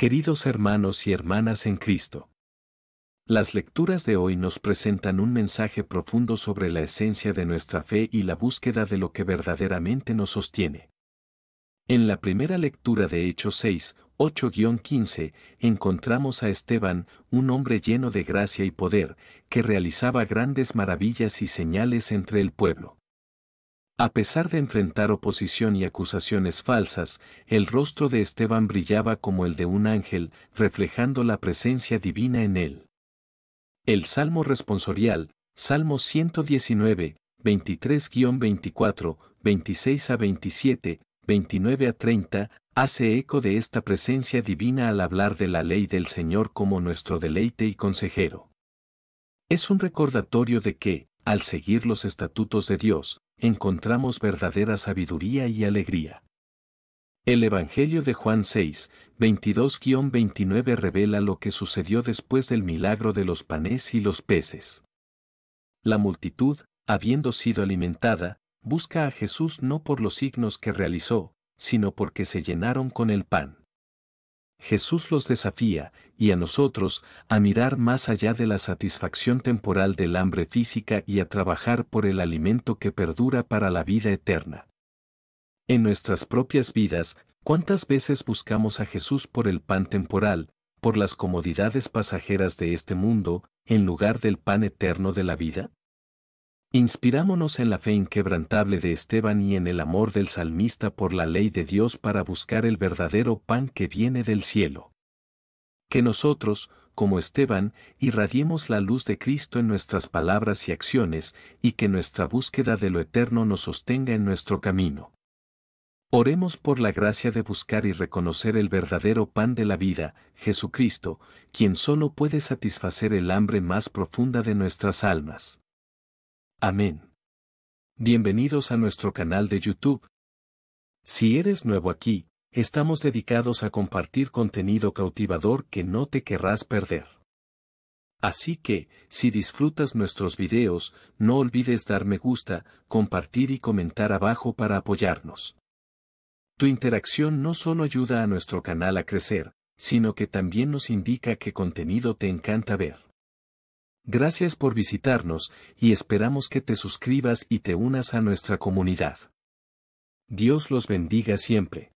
Queridos hermanos y hermanas en Cristo, las lecturas de hoy nos presentan un mensaje profundo sobre la esencia de nuestra fe y la búsqueda de lo que verdaderamente nos sostiene. En la primera lectura de Hechos 6, 8-15, encontramos a Esteban, un hombre lleno de gracia y poder, que realizaba grandes maravillas y señales entre el pueblo. A pesar de enfrentar oposición y acusaciones falsas, el rostro de Esteban brillaba como el de un ángel, reflejando la presencia divina en él. El Salmo responsorial, Salmo 119, 23-24, 26 a 27, 29 a 30, hace eco de esta presencia divina al hablar de la ley del Señor como nuestro deleite y consejero. Es un recordatorio de que, al seguir los estatutos de Dios, encontramos verdadera sabiduría y alegría. El Evangelio de Juan 6, 22-29 revela lo que sucedió después del milagro de los panes y los peces. La multitud, habiendo sido alimentada, busca a Jesús no por los signos que realizó, sino porque se llenaron con el pan. Jesús los desafía, y a nosotros, a mirar más allá de la satisfacción temporal del hambre física y a trabajar por el alimento que perdura para la vida eterna. En nuestras propias vidas, ¿cuántas veces buscamos a Jesús por el pan temporal, por las comodidades pasajeras de este mundo, en lugar del pan eterno de la vida? Inspirámonos en la fe inquebrantable de Esteban y en el amor del salmista por la ley de Dios para buscar el verdadero pan que viene del cielo. Que nosotros, como Esteban, irradiemos la luz de Cristo en nuestras palabras y acciones, y que nuestra búsqueda de lo eterno nos sostenga en nuestro camino. Oremos por la gracia de buscar y reconocer el verdadero pan de la vida, Jesucristo, quien solo puede satisfacer el hambre más profunda de nuestras almas. Amén. Bienvenidos a nuestro canal de YouTube. Si eres nuevo aquí, estamos dedicados a compartir contenido cautivador que no te querrás perder. Así que, si disfrutas nuestros videos, no olvides dar me gusta, compartir y comentar abajo para apoyarnos. Tu interacción no solo ayuda a nuestro canal a crecer, sino que también nos indica qué contenido te encanta ver. Gracias por visitarnos y esperamos que te suscribas y te unas a nuestra comunidad. Dios los bendiga siempre.